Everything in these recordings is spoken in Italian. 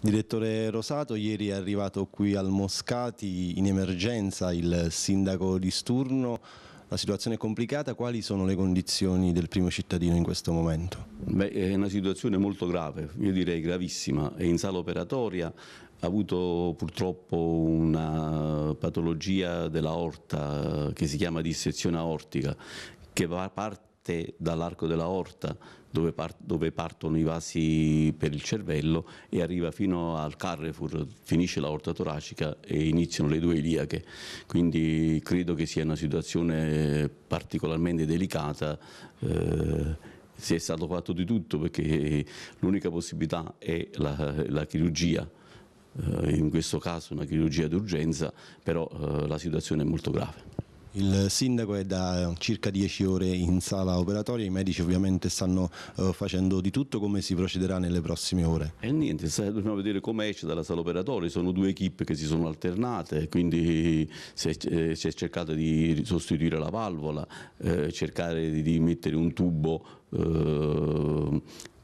Direttore Rosato, ieri è arrivato qui al Moscati in emergenza il sindaco di Sturno, la situazione è complicata, quali sono le condizioni del primo cittadino in questo momento? Beh, è una situazione molto grave, io direi gravissima, è in sala operatoria, ha avuto purtroppo una patologia dell'aorta che si chiama dissezione aortica che parte parte dall'arco dell'aorta dove, par dove, partono i vasi per il cervello e arriva fino al Carrefour, finisce la l'aorta toracica e iniziano le due iliache. Quindi credo che sia una situazione particolarmente delicata. Eh, si è stato fatto di tutto perché l'unica possibilità è la, la chirurgia, eh, in questo caso una chirurgia d'urgenza, però eh, la situazione è molto grave. Il sindaco è da eh, circa 10 ore in sala operatoria, i medici ovviamente stanno eh, facendo di tutto, come si procederà nelle prossime ore? E niente, dobbiamo vedere come esce dalla sala operatoria, sono due equip che si sono alternate, quindi si è, eh, cercato di sostituire la valvola, cercare di, mettere un tubo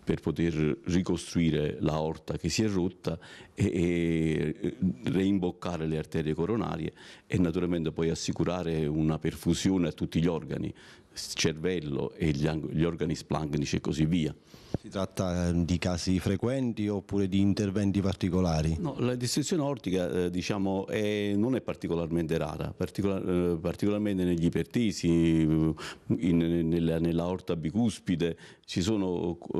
per poter ricostruire l'aorta che si è rotta e, e eh, reimboccare le arterie coronarie e naturalmente poi assicurare una perfusione a tutti gli organi, cervello e gli, gli organi splangnici e così via. Si tratta ehm, di casi frequenti oppure di interventi particolari? No, la distruzione ortica eh, diciamo, è, non è particolarmente rara, particolar, eh, particolarmente negli ipertesi, in, nella, nella orta bicuspide, ci sono eh,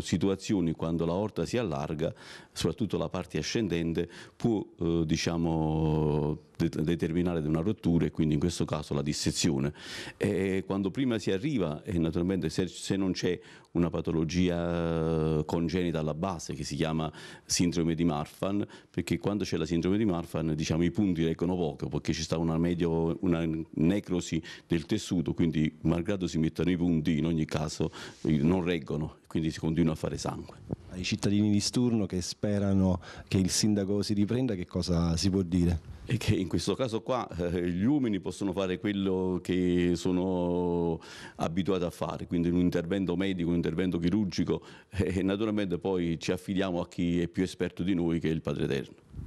situazioni quando la orta si allarga, soprattutto la parte ascendente, può eh, diciamo, determinare una rottura e quindi in questo caso la dissezione. E quando prima si arriva e naturalmente se, se non c'è una patologia eh, congenita alla base che si chiama sindrome di Marfan, perché quando c'è la sindrome di Marfan diciamo, i punti recano poco perché ci sta una, medio, una necrosi del tessuto, quindi malgrado si mettano i punti in ogni caso non reggono, quindi si continua a fare sangue ai cittadini di Sturno che sperano che il sindaco si riprenda, che cosa si può dire? E che in questo caso qua eh, gli uomini possono fare quello che sono abituati a fare, quindi un intervento medico, un intervento chirurgico eh, e naturalmente poi ci affidiamo a chi è più esperto di noi che è il Padre Eterno.